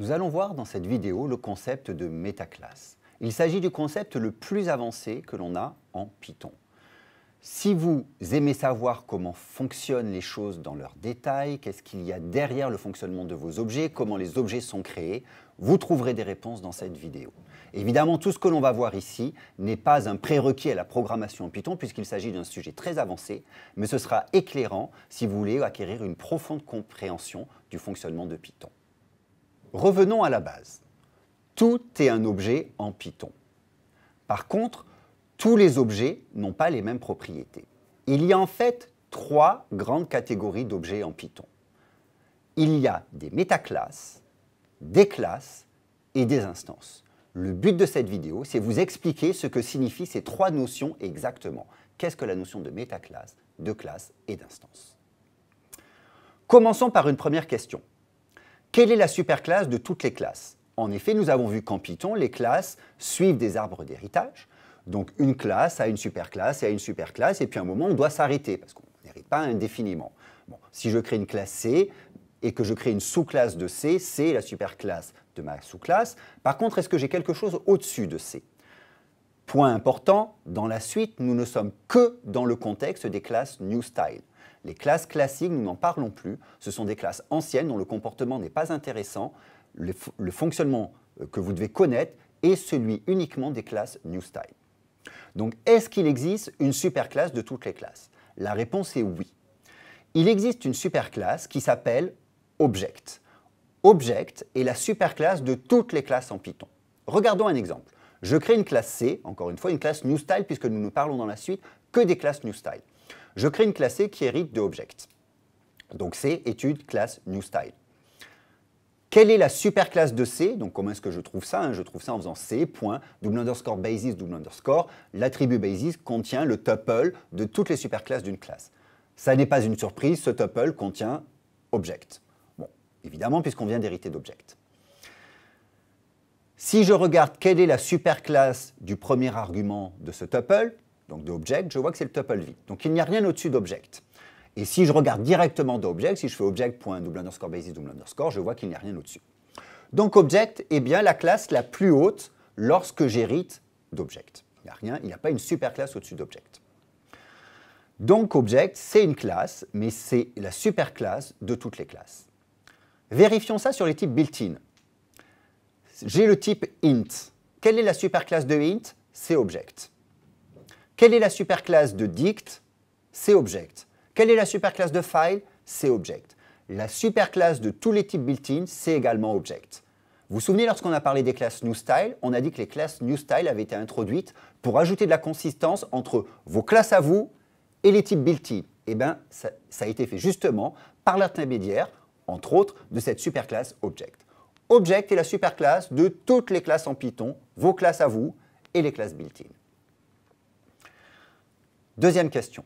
Nous allons voir dans cette vidéo le concept de métaclasse. Il s'agit du concept le plus avancé que l'on a en Python. Si vous aimez savoir comment fonctionnent les choses dans leurs détails, qu'est-ce qu'il y a derrière le fonctionnement de vos objets, comment les objets sont créés, vous trouverez des réponses dans cette vidéo. Évidemment, tout ce que l'on va voir ici n'est pas un prérequis à la programmation en Python puisqu'il s'agit d'un sujet très avancé, mais ce sera éclairant si vous voulez acquérir une profonde compréhension du fonctionnement de Python. Revenons à la base. Tout est un objet en Python. Par contre, tous les objets n'ont pas les mêmes propriétés. Il y a en fait trois grandes catégories d'objets en Python. Il y a des métaclasses, des classes et des instances. Le but de cette vidéo, c'est vous expliquer ce que signifient ces trois notions exactement. Qu'est-ce que la notion de métaclasse, de classe et d'instance Commençons par une première question. Quelle est la superclasse de toutes les classes En effet, nous avons vu qu'en Python, les classes suivent des arbres d'héritage. Donc une classe a une superclasse et a une superclasse, et puis à un moment, on doit s'arrêter, parce qu'on n'hérite pas indéfiniment. Bon, si je crée une classe C et que je crée une sous-classe de C, C est la superclasse de ma sous-classe. Par contre, est-ce que j'ai quelque chose au-dessus de C Point important, dans la suite, nous ne sommes que dans le contexte des classes New Style. Les classes classiques, nous n'en parlons plus. Ce sont des classes anciennes dont le comportement n'est pas intéressant. Le, fonctionnement euh, que vous devez connaître est celui uniquement des classes New Style. Donc, est-ce qu'il existe une superclasse de toutes les classes La réponse est oui. Il existe une superclasse qui s'appelle Object. Object est la superclasse de toutes les classes en Python. Regardons un exemple. Je crée une classe C, encore une fois une classe New Style, puisque nous ne parlons dans la suite que des classes New Style je crée une classée qui hérite de Object. Donc c'est étude classe new style. Quelle est la superclasse de C Donc comment est-ce que je trouve ça hein? Je trouve ça en faisant C, point, double underscore basis, double underscore. L'attribut basis contient le tuple de toutes les superclasses d'une classe. Ça n'est pas une surprise, ce tuple contient object. Bon, évidemment, puisqu'on vient d'hériter d'object. Si je regarde quelle est la superclasse du premier argument de ce tuple, donc d'object, je vois que c'est le tuple vide. Donc il n'y a rien au-dessus d'object. Et si je regarde directement d'object, si je fais object.double underscore basis double underscore, je vois qu'il n'y a rien au-dessus. Donc object est bien la classe la plus haute lorsque j'hérite d'object. Il n'y a rien, il n'y a pas une super classe au-dessus d'object. Donc object, c'est une classe, mais c'est la super classe de toutes les classes. Vérifions ça sur les types built-in. J'ai le type int. Quelle est la super classe de int C'est object. Quelle est la superclasse de dict C'est object. Quelle est la superclasse de file C'est object. La superclasse de tous les types built-in, c'est également object. Vous vous souvenez, lorsqu'on a parlé des classes New Style, on a dit que les classes New Style avaient été introduites pour ajouter de la consistance entre vos classes à vous et les types built-in. Eh bien, ça, a été fait justement par l'intermédiaire, entre autres, de cette superclasse Object. Object est la superclasse de toutes les classes en Python, vos classes à vous et les classes built-in. Deuxième question.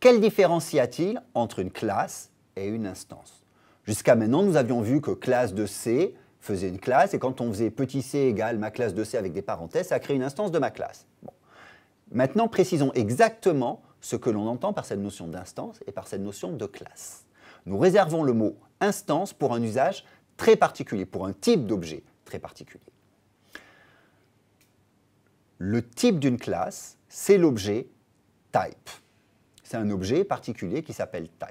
Quelle différence y a-t-il entre une classe et une instance Jusqu'à maintenant, nous avions vu que classe de C faisait une classe, et quand on faisait petit c égale ma classe de C avec des parenthèses, ça crée une instance de ma classe. Maintenant, précisons exactement ce que l'on entend par cette notion d'instance et par cette notion de classe. Nous réservons le mot instance pour un usage très particulier, pour un type d'objet très particulier le type d'une classe, c'est l'objet type. C'est un objet particulier qui s'appelle type.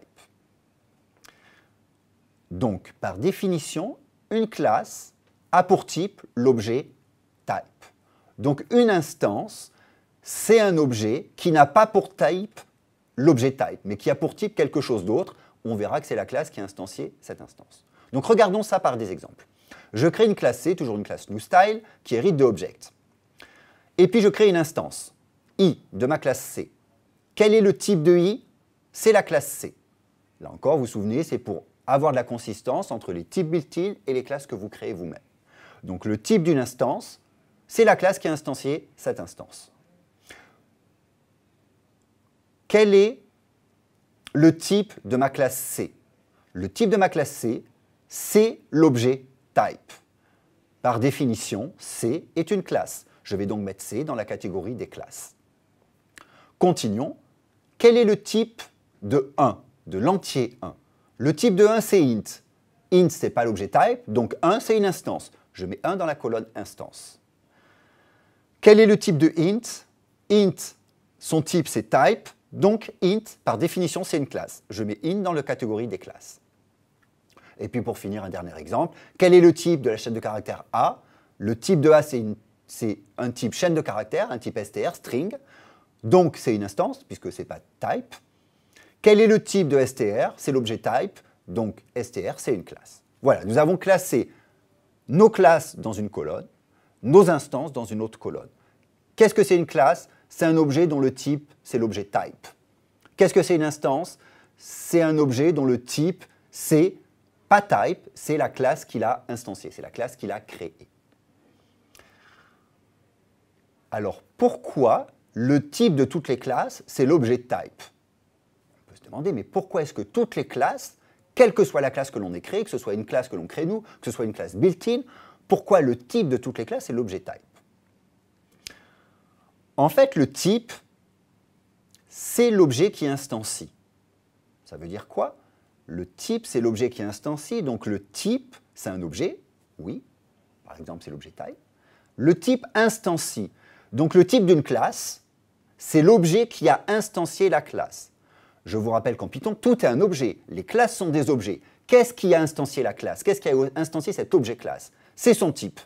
Donc, par définition, une classe a pour type l'objet type. Donc, une instance, c'est un objet qui n'a pas pour type l'objet type, mais qui a pour type quelque chose d'autre. On verra que c'est la classe qui a instancié cette instance. Donc, regardons ça par des exemples. Je crée une classe C, toujours une classe newStyle, qui hérite de object. Et puis je crée une instance, i de ma classe C. Quel est le type de i C'est la classe C. Là encore, vous vous souvenez, c'est pour avoir de la consistance entre les types built-in et les classes que vous créez vous-même. Donc le type d'une instance, c'est la classe qui a instancié cette instance. Quel est le type de ma classe C Le type de ma classe C, c'est l'objet type. Par définition, C est une classe. Je vais donc mettre C dans la catégorie des classes. Continuons. Quel est le type de 1, de l'entier 1 Le type de 1, c'est int. Int, ce n'est pas l'objet type, donc 1, c'est une instance. Je mets 1 dans la colonne instance. Quel est le type de int Int, son type, c'est type, donc int, par définition, c'est une classe. Je mets int dans la catégorie des classes. Et puis pour finir, un dernier exemple. Quel est le type de la chaîne de caractères A Le type de A, c'est une c'est un type chaîne de caractères, un type str, string. Donc c'est une instance, puisque ce n'est pas type. Quel est le type de str C'est l'objet type, donc str, c'est une classe. Voilà, nous avons classé nos classes dans une colonne, nos instances dans une autre colonne. Qu'est-ce que c'est une classe C'est un objet dont le type, c'est l'objet type. Qu'est-ce que c'est une instance C'est un objet dont le type, c'est pas type, c'est la classe qu'il a instanciée, c'est la classe qu'il a créée. Alors pourquoi le type de toutes les classes, c'est l'objet type On peut se demander, mais pourquoi est-ce que toutes les classes, quelle que soit la classe que l'on ait créée, que ce soit une classe que l'on crée nous, que ce soit une classe built-in, pourquoi le type de toutes les classes c'est l'objet type En fait, le type, c'est l'objet qui instancie. Ça veut dire quoi Le type, c'est l'objet qui instancie, donc le type, c'est un objet, oui, par exemple, c'est l'objet type. Le type instancie, donc le type d'une classe, c'est l'objet qui a instancié la classe. Je vous rappelle qu'en Python, tout est un objet. Les classes sont des objets. Qu'est-ce qui a instancié la classe Qu'est-ce qui a instancié cet objet classe C'est son type.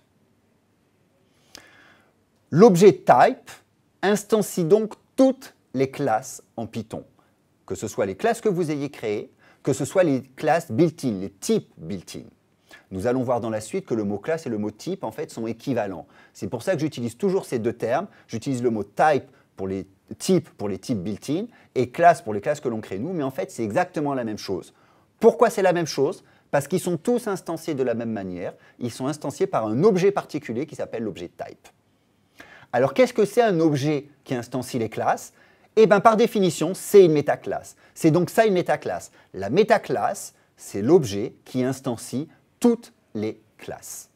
L'objet type instancie donc toutes les classes en Python, que ce soit les classes que vous ayez créées, que ce soit les classes built-in, les types built-in. Nous allons voir dans la suite que le mot classe et le mot type, en fait, sont équivalents. C'est pour ça que j'utilise toujours ces deux termes. J'utilise le mot type pour les types, pour les types built-in, et classe pour les classes que l'on crée nous, mais en fait, c'est exactement la même chose. Pourquoi c'est la même chose Parce qu'ils sont tous instanciés de la même manière. Ils sont instanciés par un objet particulier qui s'appelle l'objet type. Alors, qu'est-ce que c'est un objet qui instancie les classes eh bien, par définition, c'est une métaclasse. C'est donc ça une métaclasse. La métaclasse, c'est l'objet qui instancie toutes les classes.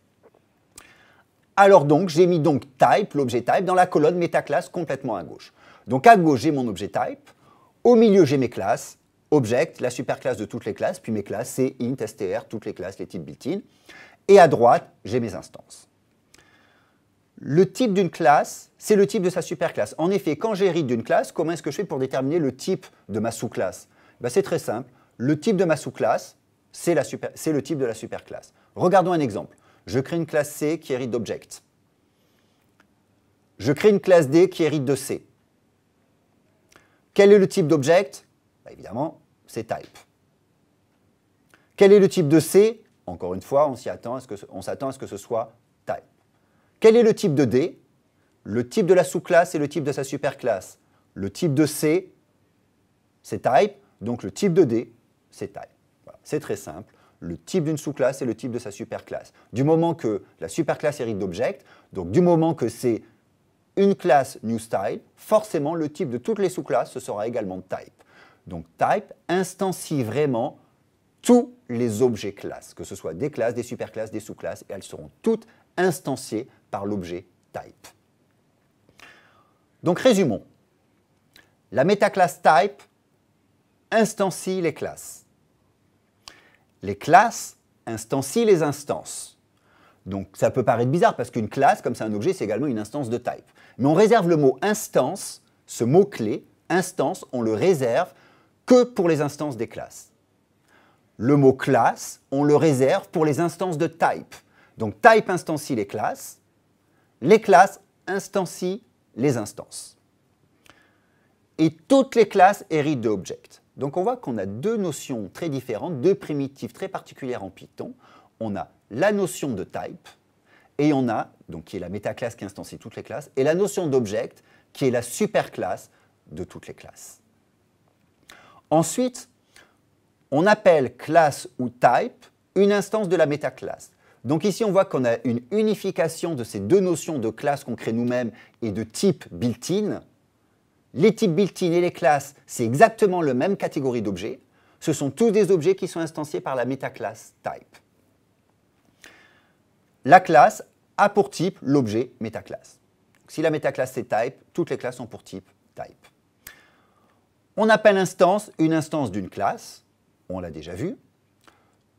Alors donc, j'ai mis donc type, l'objet type, dans la colonne métaclasse complètement à gauche. Donc à gauche, j'ai mon objet type. Au milieu, j'ai mes classes. Object, la superclasse de toutes les classes. Puis mes classes, c'est int, str, toutes les classes, les types built-in. Et à droite, j'ai mes instances. Le type d'une classe, c'est le type de sa superclasse. En effet, quand j'hérite d'une classe, comment est-ce que je fais pour déterminer le type de ma sous-classe ben, C'est très simple. Le type de ma sous-classe, c'est le type de la superclasse. Regardons un exemple. Je crée une classe C qui hérite d'object. Je crée une classe D qui hérite de C. Quel est le type d'object bah, Évidemment, c'est type. Quel est le type de C Encore une fois, on s'attend à, à ce que ce soit type. Quel est le type de D Le type de la sous-classe et le type de sa superclasse. Le type de C, c'est type, donc le type de D, c'est type. C'est très simple le type d'une sous-classe et le type de sa superclasse. Du moment que la superclasse hérite d'object, donc du moment que c'est une classe new style, forcément le type de toutes les sous-classes, ce sera également type. Donc type instancie vraiment tous les objets classes, que ce soit des classes, des superclasses, des sous-classes, et elles seront toutes instanciées par l'objet type. Donc résumons. La métaclasse type instancie les classes les classes instancient les instances. Donc ça peut paraître bizarre parce qu'une classe, comme c'est un objet, c'est également une instance de type. Mais on réserve le mot instance, ce mot-clé, instance, on le réserve que pour les instances des classes. Le mot classe, on le réserve pour les instances de type. Donc type instancie les classes, les classes instancient les instances. Et toutes les classes héritent de object. Donc on voit qu'on a deux notions très différentes, deux primitives très particulières en Python. On a la notion de type et on a, donc qui est la métaclasse qui instancie toutes les classes, et la notion d'object qui est la superclasse de toutes les classes. Ensuite, on appelle classe ou type une instance de la métaclasse. Donc ici, on voit qu'on a une unification de ces deux notions de classe qu'on crée nous-mêmes et de type built-in, les types built-in et les classes, c'est exactement la même catégorie d'objets. Ce sont tous des objets qui sont instanciés par la métaclasse type. La classe a pour type l'objet métaclasse. Si la métaclasse c'est type, toutes les classes ont pour type type. On appelle instance une instance d'une classe, on l'a déjà vu.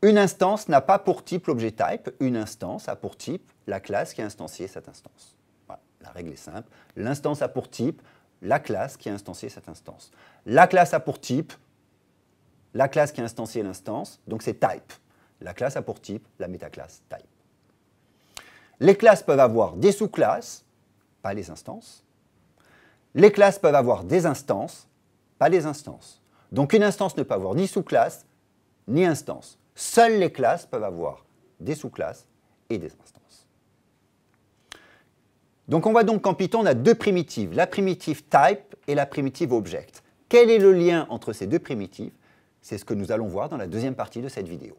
Une instance n'a pas pour type l'objet type, une instance a pour type la classe qui a instancié cette instance. la règle est simple, l'instance a pour type la classe qui a instancié cette instance. La classe a pour type la classe qui a instancié l'instance, donc c'est type. La classe a pour type la métaclasse type. Les classes peuvent avoir des sous-classes, pas les instances. Les classes peuvent avoir des instances, pas les instances. Donc une instance ne peut avoir ni sous-classe, ni instance. Seules les classes peuvent avoir des sous-classes et des instances. Donc on voit donc qu'en Python, on a deux primitives, la primitive type et la primitive object. Quel est le lien entre ces deux primitives C'est ce que nous allons voir dans la deuxième partie de cette vidéo.